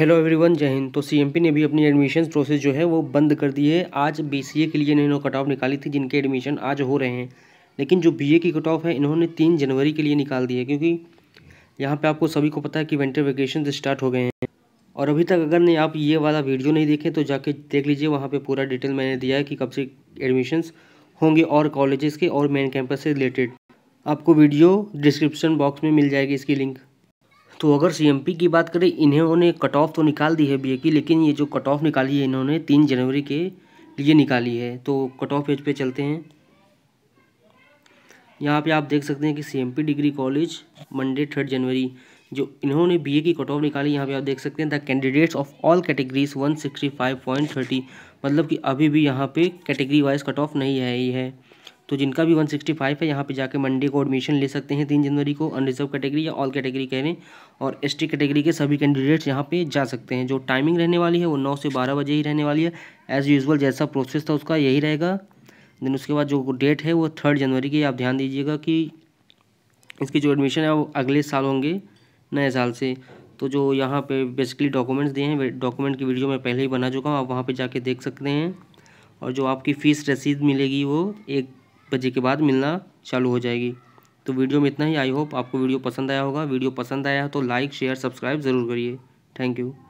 hello everyone जय हिंद तो CMP ने भी अपनी एडमिशन प्रोसेस जो है वो बंद कर दी है आज बीसीए के लिए इन्होंने कट ऑफ निकाली थी जिनके एडमिशन आज हो रहे हैं लेकिन जो बीए की कट ऑफ है इन्होंने तीन जनवरी के लिए निकाल दी है क्योंकि यहाँ पे आपको सभी को पता है कि विंटर वेकेशन स्टार्ट हो गए हैं और अभी तक अगर नहीं आप ये वाला वीडियो नहीं देखें तो जाके देख लीजिए वहाँ पर पूरा डिटेल मैंने दिया है कि कब से एडमिशन्स होंगे और कॉलेजेस के और मेन कैंपस से रिलेटेड आपको वीडियो डिस्क्रिप्शन बॉक्स में मिल जाएगी इसकी लिंक तो अगर सीएमपी की बात करें इन्होंने कट ऑफ तो निकाल दी है बीए की लेकिन ये जो कट ऑफ निकाली है इन्होंने तीन जनवरी के लिए निकाली है तो कट ऑफ पेज पे चलते हैं यहाँ पे आप देख सकते हैं कि CMP degree college Monday third जनवरी जो इन्होंने बीए की कट ऑफ निकाली यहाँ पे आप देख सकते हैं the candidates of all categories one मतलब कि अभी भी यहाँ पर कैटेगरी वाइज कट ऑफ नहीं है ये है तो जिनका भी 165 है यहाँ पे जाके मंडे को एडमिशन ले सकते हैं तीन जनवरी को अनरिजर्व कैटेगरी या ऑल कैटेगरी कह रहे हैं और एस कैटेगरी के सभी कैंडिडेट्स यहाँ पे जा सकते हैं जो टाइमिंग रहने वाली है वो नौ से बारह बजे ही रहने वाली है एज़ यूजल जैसा प्रोसेस था उसका यही रहेगा देन उसके बाद जो डेट है वो थर्ड जनवरी की आप ध्यान दीजिएगा कि इसकी जो एडमिशन है वो अगले साल होंगे नए साल से तो जो यहाँ पे बेसिकली डॉक्यूमेंट्स दिए हैं डॉक्यूमेंट की वीडियो मैं पहले ही बना चुका हूँ आप वहाँ पे जाके देख सकते हैं और जो आपकी फ़ीस रसीद मिलेगी वो एक बजे के बाद मिलना चालू हो जाएगी तो वीडियो में इतना ही आई होप आपको वीडियो पसंद आया होगा वीडियो पसंद आया तो लाइक शेयर सब्सक्राइब ज़रूर करिए थैंक यू